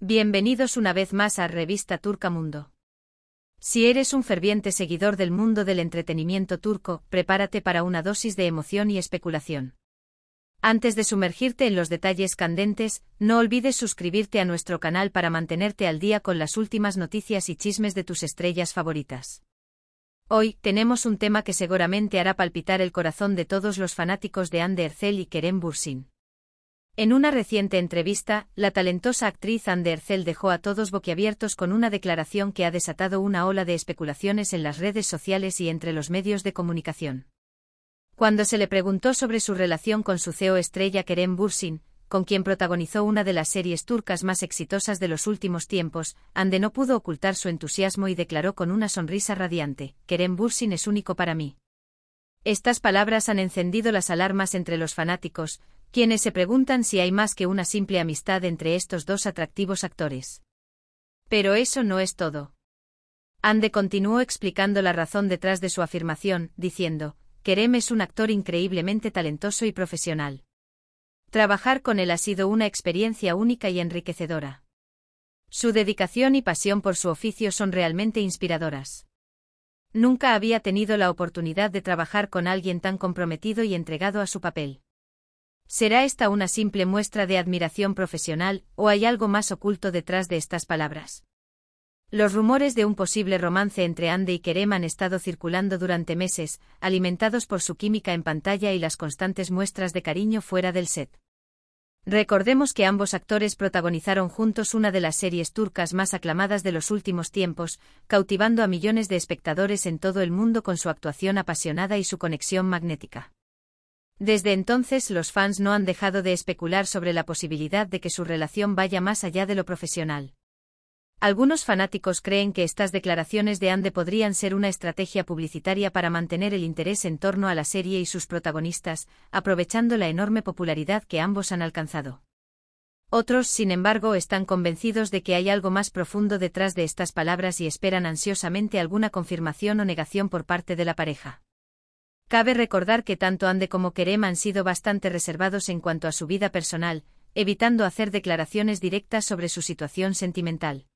Bienvenidos una vez más a Revista Turca Mundo. Si eres un ferviente seguidor del mundo del entretenimiento turco, prepárate para una dosis de emoción y especulación. Antes de sumergirte en los detalles candentes, no olvides suscribirte a nuestro canal para mantenerte al día con las últimas noticias y chismes de tus estrellas favoritas. Hoy tenemos un tema que seguramente hará palpitar el corazón de todos los fanáticos de Anderzel y Kerem Bursin. En una reciente entrevista, la talentosa actriz Anne Ercel dejó a todos boquiabiertos con una declaración que ha desatado una ola de especulaciones en las redes sociales y entre los medios de comunicación. Cuando se le preguntó sobre su relación con su CEO estrella Kerem Bursin, con quien protagonizó una de las series turcas más exitosas de los últimos tiempos, Ande no pudo ocultar su entusiasmo y declaró con una sonrisa radiante, Kerem Bursin es único para mí. Estas palabras han encendido las alarmas entre los fanáticos, quienes se preguntan si hay más que una simple amistad entre estos dos atractivos actores. Pero eso no es todo. Ande continuó explicando la razón detrás de su afirmación, diciendo, Kerem es un actor increíblemente talentoso y profesional. Trabajar con él ha sido una experiencia única y enriquecedora. Su dedicación y pasión por su oficio son realmente inspiradoras. Nunca había tenido la oportunidad de trabajar con alguien tan comprometido y entregado a su papel. ¿Será esta una simple muestra de admiración profesional o hay algo más oculto detrás de estas palabras? Los rumores de un posible romance entre Ande y Kerem han estado circulando durante meses, alimentados por su química en pantalla y las constantes muestras de cariño fuera del set. Recordemos que ambos actores protagonizaron juntos una de las series turcas más aclamadas de los últimos tiempos, cautivando a millones de espectadores en todo el mundo con su actuación apasionada y su conexión magnética. Desde entonces los fans no han dejado de especular sobre la posibilidad de que su relación vaya más allá de lo profesional. Algunos fanáticos creen que estas declaraciones de Ande podrían ser una estrategia publicitaria para mantener el interés en torno a la serie y sus protagonistas, aprovechando la enorme popularidad que ambos han alcanzado. Otros, sin embargo, están convencidos de que hay algo más profundo detrás de estas palabras y esperan ansiosamente alguna confirmación o negación por parte de la pareja. Cabe recordar que tanto Ande como Kerem han sido bastante reservados en cuanto a su vida personal, evitando hacer declaraciones directas sobre su situación sentimental.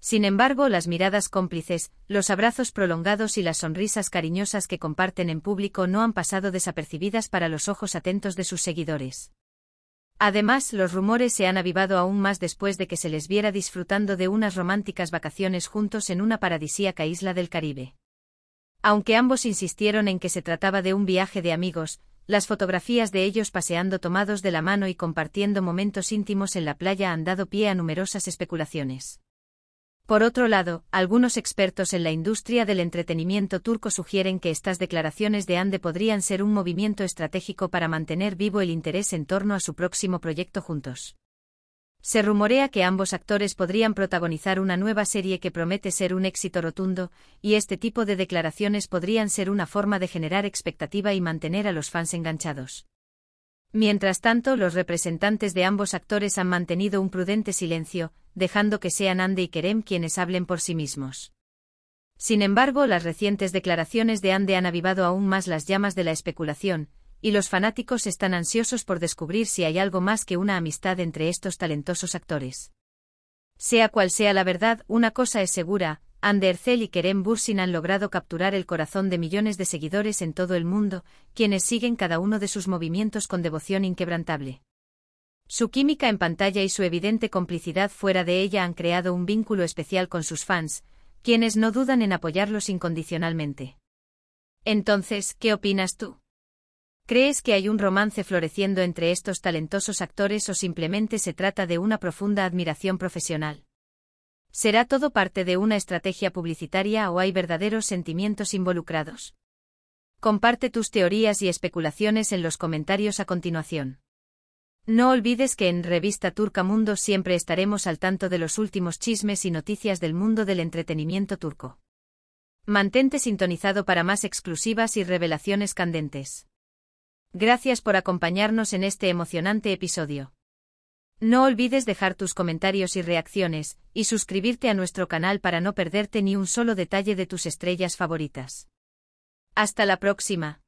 Sin embargo, las miradas cómplices, los abrazos prolongados y las sonrisas cariñosas que comparten en público no han pasado desapercibidas para los ojos atentos de sus seguidores. Además, los rumores se han avivado aún más después de que se les viera disfrutando de unas románticas vacaciones juntos en una paradisíaca isla del Caribe. Aunque ambos insistieron en que se trataba de un viaje de amigos, las fotografías de ellos paseando tomados de la mano y compartiendo momentos íntimos en la playa han dado pie a numerosas especulaciones. Por otro lado, algunos expertos en la industria del entretenimiento turco sugieren que estas declaraciones de Ande podrían ser un movimiento estratégico para mantener vivo el interés en torno a su próximo proyecto juntos. Se rumorea que ambos actores podrían protagonizar una nueva serie que promete ser un éxito rotundo, y este tipo de declaraciones podrían ser una forma de generar expectativa y mantener a los fans enganchados. Mientras tanto, los representantes de ambos actores han mantenido un prudente silencio, dejando que sean Ande y Kerem quienes hablen por sí mismos. Sin embargo, las recientes declaraciones de Ande han avivado aún más las llamas de la especulación, y los fanáticos están ansiosos por descubrir si hay algo más que una amistad entre estos talentosos actores. Sea cual sea la verdad, una cosa es segura, Anderzel y Kerem Bursin han logrado capturar el corazón de millones de seguidores en todo el mundo, quienes siguen cada uno de sus movimientos con devoción inquebrantable. Su química en pantalla y su evidente complicidad fuera de ella han creado un vínculo especial con sus fans, quienes no dudan en apoyarlos incondicionalmente. Entonces, ¿qué opinas tú? ¿Crees que hay un romance floreciendo entre estos talentosos actores o simplemente se trata de una profunda admiración profesional? ¿Será todo parte de una estrategia publicitaria o hay verdaderos sentimientos involucrados? Comparte tus teorías y especulaciones en los comentarios a continuación. No olvides que en Revista Turca Mundo siempre estaremos al tanto de los últimos chismes y noticias del mundo del entretenimiento turco. Mantente sintonizado para más exclusivas y revelaciones candentes. Gracias por acompañarnos en este emocionante episodio. No olvides dejar tus comentarios y reacciones, y suscribirte a nuestro canal para no perderte ni un solo detalle de tus estrellas favoritas. Hasta la próxima.